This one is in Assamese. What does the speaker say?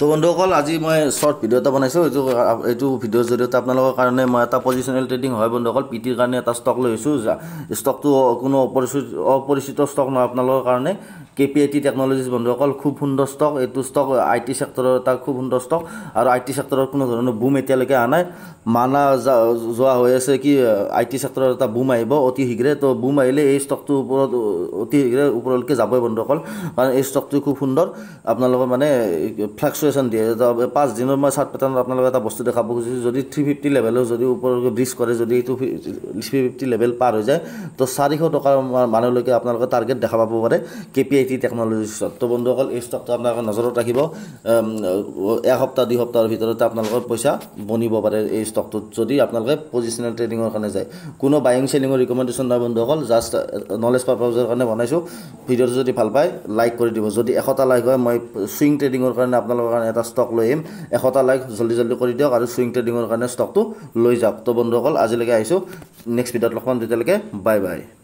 তো বন্ধুসকল আজি মই শ্বৰ্ট ভিডিঅ' এটা বনাইছোঁ এইটো এইটো ভিডিঅ'ৰ জৰিয়তে আপোনালোকৰ কাৰণে মই এটা পজিচনেল ট্ৰেডিং হয় বন্ধুসকল পি টিৰ কাৰণে এটা ষ্টক লৈছোঁ ষ্টকটো কোনো অপৰিচিত অপৰিচিত ষ্টক নহয় আপোনালোকৰ কাৰণে K P I T technologies বন্ধু অকল খুব সুন্দৰ ষ্টক এইটো ষ্টক আই টি চেক্টৰৰ এটা খুব সুন্দৰ ষ্টক আৰু আই টি চেক্টৰৰ কোনো ধৰণৰ বুম এতিয়ালৈকে অহা নাই মানা যোৱা হৈ আছে কি আই টি চেক্টৰৰ এটা বুম আহিব অতি শীঘ্ৰে তো বুম আহিলে এই ষ্টকটোৰ ওপৰত অতি শীঘ্ৰে ওপৰলৈকে যাবই বন্ধুসকল কাৰণ এই ষ্টকটো খুব সুন্দৰ আপোনালোকৰ মানে ফ্লেকচুৱেশ্যন দিয়ে পাঁচ দিনৰ মই চাৰ্ট পেটাৰ্ণত আপোনালোকে এটা বস্তু দেখাব খুজিছোঁ যদি থ্ৰী ফিফটি লেভেলৰ যদি ওপৰলৈকে ব্ৰিজ কৰে যদি এইটো থ্ৰী ফিফটি লেভেল পাৰ হৈ যায় তো চাৰিশ টকাৰ মানলৈকে আপোনালোকে টাৰ্গেট দেখা পাব পাৰে K P I T technology ষ্টকটো বন্ধ হ'ল এই ষ্টকটো আপোনালোকে নজৰত ৰাখিব এসপ্তাহ দুই সপ্তাহৰ ভিতৰতে আপোনালোকৰ পইচা বনিব পাৰে এই ষ্টকটোত যদি আপোনালোকে পজিশ্যনেল ট্ৰেডিঙৰ কাৰণে যায় কোনো বায়িং চেলিঙৰ ৰিকমেণ্ডেশ্যন নহয় বন্ধ হ'ল জাষ্ট নলেজ পাৰ্পাজৰ কাৰণে বনাইছোঁ ভিডিঅ'টো যদি ভাল পায় লাইক কৰি দিব যদি এশটা লাইক হয় মই চুইং ট্ৰেডিঙৰ কাৰণে আপোনালোকৰ কাৰণে এটা ষ্টক লৈ আহিম এশটা লাইক জল্দি জল্দি কৰি দিয়ক আৰু চুইং ট্ৰেডিঙৰ কাৰণে ষ্টকটো লৈ যাওক তো বন্ধুসকল আজিলৈকে আহিছোঁ নেক্সট ভিডিঅ'ত লগ পাম তেতিয়ালৈকে বাই বাই